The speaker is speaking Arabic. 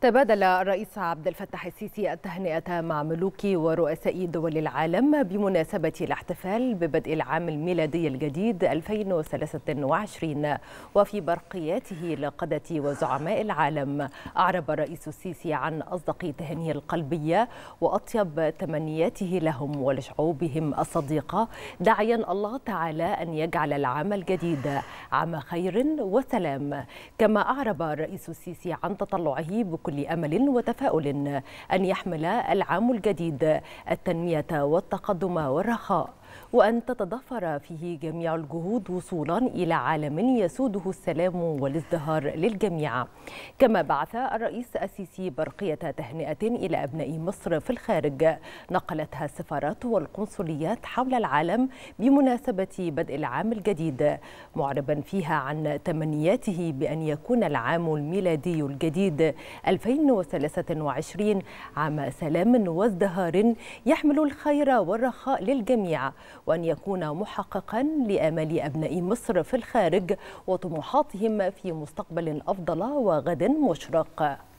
تبادل الرئيس عبد الفتاح السيسي التهنئة مع ملوك ورؤساء دول العالم بمناسبة الاحتفال ببدء العام الميلادي الجديد 2023 وفي برقياته لقادة وزعماء العالم أعرب الرئيس السيسي عن أصدق تهنئه القلبية وأطيب تمنياته لهم ولشعوبهم الصديقة داعيا الله تعالى أن يجعل العام الجديد عام خير وسلام كما أعرب الرئيس السيسي عن تطلعه بكل بكل أمل وتفاؤل أن يحمل العام الجديد التنمية والتقدم والرخاء وأن تتضافر فيه جميع الجهود وصولا إلى عالم يسوده السلام والازدهار للجميع كما بعث الرئيس السيسي برقية تهنئة إلى أبناء مصر في الخارج نقلتها السفارات والقنصليات حول العالم بمناسبة بدء العام الجديد معربا فيها عن تمنياته بأن يكون العام الميلادي الجديد 2023 عام سلام وازدهار يحمل الخير والرخاء للجميع وأن يكون محققا لآمال أبناء مصر في الخارج وطموحاتهم في مستقبل أفضل وغد مشرق